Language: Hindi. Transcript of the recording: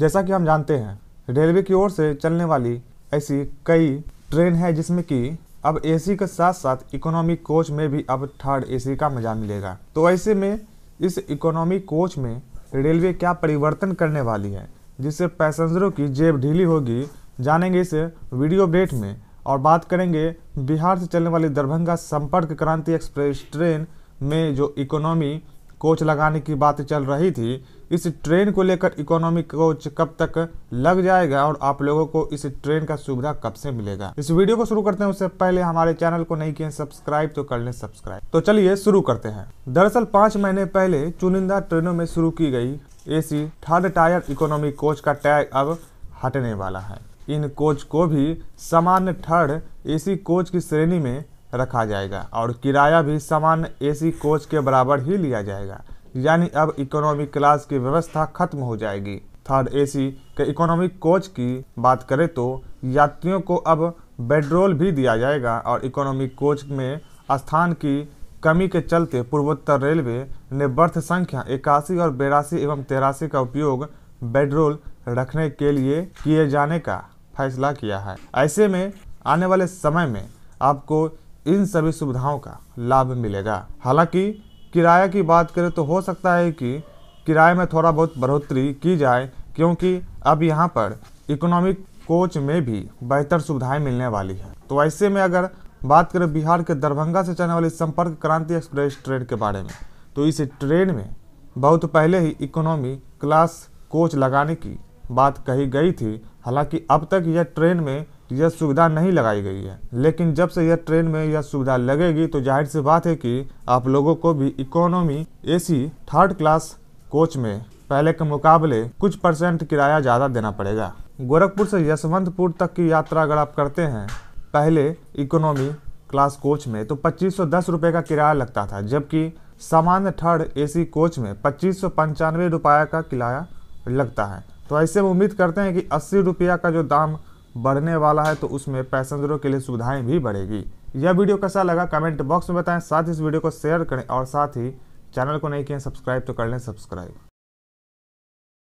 जैसा कि हम जानते हैं रेलवे की ओर से चलने वाली ऐसी कई ट्रेन है जिसमें कि अब एसी के साथ साथ इकोनॉमिक कोच में भी अब थर्ड एसी का मजा मिलेगा तो ऐसे में इस इकोनॉमिक कोच में रेलवे क्या परिवर्तन करने वाली है जिससे पैसेंजरों की जेब ढीली होगी जानेंगे इस वीडियो अपडेट में और बात करेंगे बिहार से चलने वाली दरभंगा संपर्क क्रांति एक्सप्रेस ट्रेन में जो इकोनॉमी कोच लगाने की बात चल रही थी इस ट्रेन को लेकर इकोनॉमिक कोच कब तक लग जाएगा और आप लोगों को इस ट्रेन का सुविधा कब से मिलेगा इस वीडियो को शुरू करते हैं उससे पहले हमारे चैनल को नहीं किए सब्सक्राइब तो कर ले सब्सक्राइब तो चलिए शुरू करते हैं दरअसल पांच महीने पहले चुनिंदा ट्रेनों में शुरू की गई AC third tier economic coach का टैग अब हटने वाला है इन कोच को भी सामान्य थर्ड एसी कोच की श्रेणी में रखा जाएगा और किराया भी सामान्य एसी कोच के बराबर ही लिया जाएगा यानी अब इकोनॉमिक क्लास की व्यवस्था खत्म हो जाएगी थर्ड एसी के इकोनॉमिक कोच की बात करें तो यात्रियों को अब बेडरोल भी दिया जाएगा और इकोनॉमिक कोच में स्थान की कमी के चलते पूर्वोत्तर रेलवे ने बर्थ संख्या इक्यासी और बेरासी एवं तेरासी का उपयोग बेडरोल रखने के लिए किए जाने का फैसला किया है ऐसे में आने वाले समय में आपको इन सभी सुविधाओं का लाभ मिलेगा हालांकि किराया की बात करें तो हो सकता है कि किराए में थोड़ा बहुत बढ़ोतरी की जाए क्योंकि अब यहाँ पर इकोनॉमिक कोच में भी बेहतर सुविधाएं मिलने वाली है तो ऐसे में अगर बात करें बिहार के दरभंगा से चलने वाली संपर्क क्रांति एक्सप्रेस ट्रेन के बारे में तो इस ट्रेन में बहुत पहले ही इकोनॉमी क्लास कोच लगाने की बात कही गई थी हालांकि अब तक यह ट्रेन में यह सुविधा नहीं लगाई गई है लेकिन जब से यह ट्रेन में यह सुविधा लगेगी तो जाहिर सी बात है कि आप लोगों को भी economy AC third class coach में पहले के मुकाबले कुछ परसेंट किराया ज़्यादा देना पड़ेगा गोरखपुर से यशवंतपुर तक की यात्रा अगर आप करते हैं पहले इकोनॉमी क्लास कोच में तो पच्चीस सौ का किराया लगता था जबकि सामान्य थर्ड ए कोच में पच्चीस सौ का किराया लगता है तो ऐसे उम्मीद करते हैं कि अस्सी रुपया का जो दाम बढ़ने वाला है तो उसमें पैसेंजरों के लिए सुविधाएं भी बढ़ेगी यह वीडियो कैसा लगा कमेंट बॉक्स में बताएं साथ ही इस वीडियो को शेयर करें और साथ ही चैनल को नहीं किया सब्सक्राइब तो कर लें सब्सक्राइब